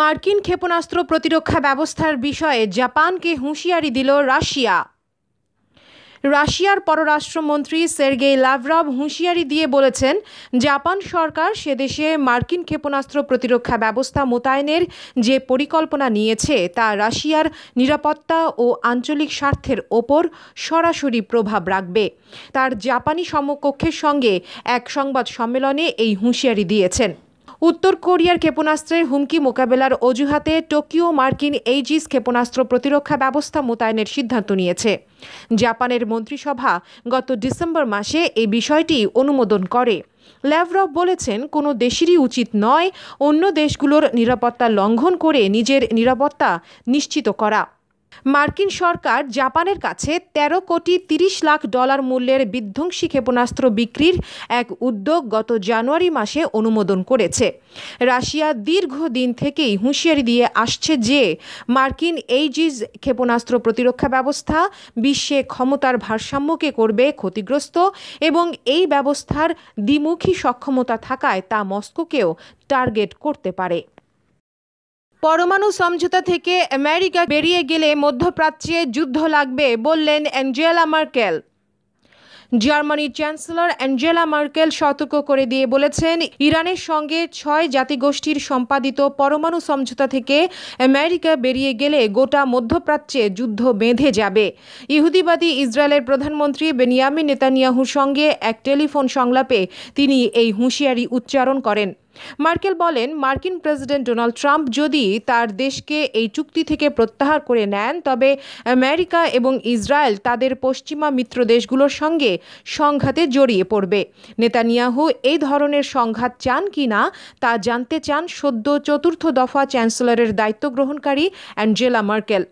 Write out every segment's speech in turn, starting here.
মার্কিন ক্ষেপণাস্ত্র প্রতিরক্ষা ব্যবস্থার বিষয়ে জাপানকে হুঁশিয়ারি দিল রাশিয়া রাশিয়ার পররাষ্ট্রমন্ত্রী সের্গেই লাভরভ হুঁশিয়ারি দিয়ে বলেছেন জাপান সরকার সেদেশে মার্কিন ক্ষেপণাস্ত্র প্রতিরক্ষা ব্যবস্থা মোতায়েনের যে পরিকল্পনা নিয়েছে তা রাশিয়ার নিরাপত্তা ও আঞ্চলিক স্বার্থের ওপর সরাসরি প্রভাব রাখবে তার জাপানি সমকক্ষের সঙ্গে এক সংবাদ সম্মেলনে এই হুঁশিয়ারি দিয়েছেন উত্তর কোরিয়ার ক্ষেপণাস্ত্রের হুমকি মোকাবেলার অজুহাতে টোকিও মার্কিন এইজিস ক্ষেপণাস্ত্র প্রতিরক্ষা ব্যবস্থা মোতায়েনের সিদ্ধান্ত নিয়েছে জাপানের মন্ত্রিসভা গত ডিসেম্বর মাসে এই বিষয়টি অনুমোদন করে ল্যাভরভ বলেছেন কোনো দেশেরই উচিত নয় অন্য দেশগুলোর নিরাপত্তা লঙ্ঘন করে নিজের নিরাপত্তা নিশ্চিত করা মার্কিন সরকার জাপানের কাছে ১৩ কোটি ৩০ লাখ ডলার মূল্যের বিধ্বংসী ক্ষেপণাস্ত্র বিক্রির এক উদ্যোগ গত জানুয়ারি মাসে অনুমোদন করেছে রাশিয়া দীর্ঘদিন থেকেই হুঁশিয়ারি দিয়ে আসছে যে মার্কিন এইজিস ক্ষেপণাস্ত্র প্রতিরক্ষা ব্যবস্থা বিশ্বে ক্ষমতার ভারসাম্যকে করবে ক্ষতিগ্রস্ত এবং এই ব্যবস্থার দ্বিমুখী সক্ষমতা থাকায় তা মস্কোকেও টার্গেট করতে পারে পরমাণু সমঝোতা থেকে আমেরিকা বেরিয়ে গেলে মধ্যপ্রাচ্যে যুদ্ধ লাগবে বললেন অ্যাঞ্জেলা মার্কেল জার্মানির চ্যান্সেলর অ্যাঞ্জেলা মার্কেল সতর্ক করে দিয়ে বলেছেন ইরানের সঙ্গে ছয় জাতিগোষ্ঠীর সম্পাদিত পরমাণু সমঝোতা থেকে আমেরিকা বেরিয়ে গেলে গোটা মধ্যপ্রাচ্যে যুদ্ধ বেঁধে যাবে ইহুদিবাদী ইসরায়েলের প্রধানমন্ত্রী বেনিয়ামিন নেতানিয়াহুর সঙ্গে এক টেলিফোন সংলাপে তিনি এই হুঁশিয়ারি উচ্চারণ করেন মার্কেল বলেন মার্কিন প্রেসিডেন্ট ডোনাল্ড ট্রাম্প যদি তার দেশকে এই চুক্তি থেকে প্রত্যাহার করে নেন তবে আমেরিকা এবং ইসরায়েল তাদের পশ্চিমা মিত্র দেশগুলোর সঙ্গে সংঘাতে জড়িয়ে পড়বে নেতানিয়াহু এই ধরনের সংঘাত চান কি না তা জানতে চান সদ্য চতুর্থ দফা চ্যান্সেলরের দায়িত্ব গ্রহণকারী অ্যাঞ্জেলা মার্কেল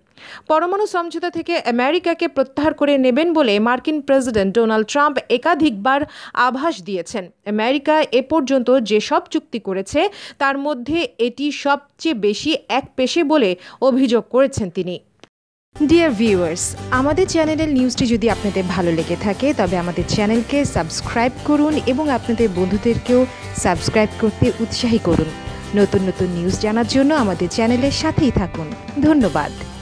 পরমাণু সমঝোতা থেকে আমেরিকাকে প্রত্যাহার করে নেবেন বলে মার্কিন প্রেসিডেন্ট ডোনাল্ড ট্রাম্প একাধিকবার আভাস দিয়েছেন আমেরিকা এ পর্যন্ত যেসব চুক্তি করেছে তার মধ্যে এটি সবচেয়ে বেশি এক পেশে বলে অভিযোগ করেছেন তিনি ডিয়ার ভিউয়ার্স আমাদের চ্যানেলের নিউজটি যদি আপনাদের ভালো লেগে থাকে তবে আমাদের চ্যানেলকে সাবস্ক্রাইব করুন এবং আপনাদের বন্ধুদেরকেও সাবস্ক্রাইব করতে উৎসাহী করুন নতুন নতুন নিউজ জানার জন্য আমাদের চ্যানেলের সাথেই থাকুন ধন্যবাদ